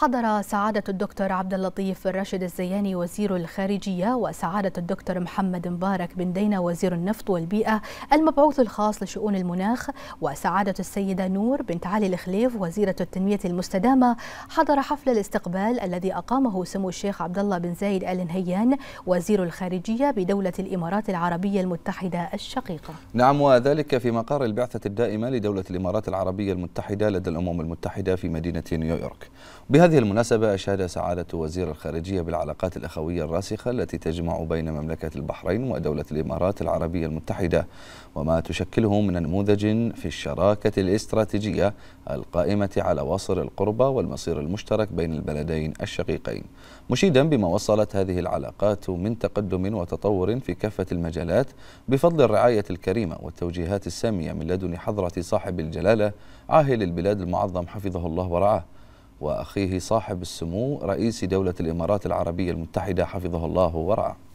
حضر سعادة الدكتور عبد اللطيف الراشد الزياني وزير الخارجية وسعادة الدكتور محمد مبارك بن دينا وزير النفط والبيئة المبعوث الخاص لشؤون المناخ وسعادة السيدة نور بنت علي الخليف وزيرة التنمية المستدامة حضر حفل الاستقبال الذي أقامه سمو الشيخ عبد الله بن زايد آل نهيان وزير الخارجية بدولة الإمارات العربية المتحدة الشقيقة نعم وذلك في مقر البعثة الدائمة لدولة الإمارات العربية المتحدة لدى الأمم المتحدة في مدينة نيويورك بهذه المناسبة أشاد سعادة وزير الخارجية بالعلاقات الأخوية الراسخة التي تجمع بين مملكة البحرين ودولة الإمارات العربية المتحدة وما تشكله من نموذج في الشراكة الاستراتيجية القائمة على واصل القربة والمصير المشترك بين البلدين الشقيقين مشيدا بما وصلت هذه العلاقات من تقدم وتطور في كافة المجالات بفضل الرعاية الكريمة والتوجيهات السامية من لدن حضرة صاحب الجلالة عاهل البلاد المعظم حفظه الله ورعاه وأخيه صاحب السمو رئيس دولة الإمارات العربية المتحدة حفظه الله ورعاه